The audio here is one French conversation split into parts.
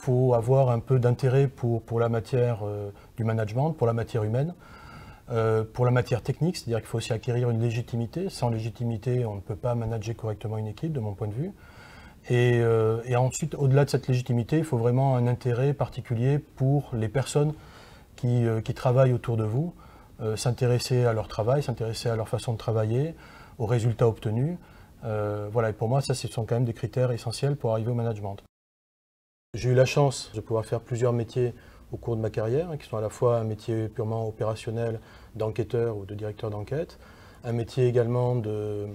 Il faut avoir un peu d'intérêt pour, pour la matière euh, du management, pour la matière humaine, euh, pour la matière technique, c'est-à-dire qu'il faut aussi acquérir une légitimité. Sans légitimité, on ne peut pas manager correctement une équipe, de mon point de vue. Et, euh, ensuite, au-delà de cette légitimité, il faut vraiment un intérêt particulier pour les personnes qui, qui travaillent autour de vous, s'intéresser à leur travail, s'intéresser à leur façon de travailler, aux résultats obtenus. voilà, et pour moi, ça, ce sont quand même des critères essentiels pour arriver au management. J'ai eu la chance de pouvoir faire plusieurs métiers au cours de ma carrière, hein, qui sont à la fois un métier purement opérationnel d'enquêteur ou de directeur d'enquête, un métier également de,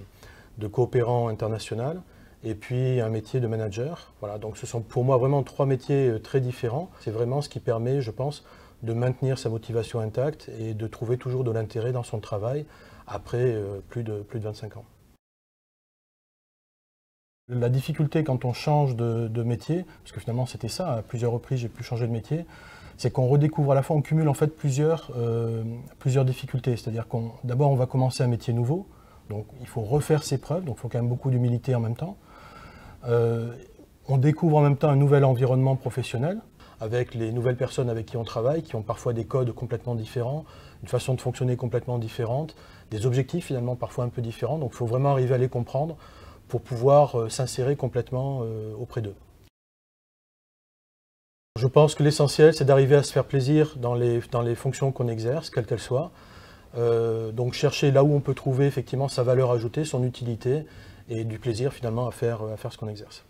coopérant international, et puis un métier de manager. Voilà, donc ce sont pour moi vraiment trois métiers euh, très différents. C'est vraiment ce qui permet, je pense, de maintenir sa motivation intacte et de trouver toujours de l'intérêt dans son travail après euh, plus de, plus de 25 ans. La difficulté quand on change de, métier, parce que finalement c'était ça, à plusieurs reprises j'ai pu changer de métier, c'est qu'on redécouvre à la fois, on cumule en fait plusieurs, euh, plusieurs difficultés. C'est-à-dire qu'on d'abord on va commencer un métier nouveau, donc il faut refaire ses preuves, donc il faut quand même beaucoup d'humilité en même temps. Euh, on découvre en même temps un nouvel environnement professionnel, avec les nouvelles personnes avec qui on travaille, qui ont parfois des codes complètement différents, une façon de fonctionner complètement différente, des objectifs finalement parfois un peu différents. Donc il faut vraiment arriver à les comprendre, pour pouvoir euh, s'insérer complètement euh, auprès d'eux. Je pense que l'essentiel, c'est d'arriver à se faire plaisir dans les, fonctions qu'on exerce, quelles qu'elles soient. Euh, donc chercher là où on peut trouver effectivement sa valeur ajoutée, son utilité et du plaisir finalement à faire ce qu'on exerce.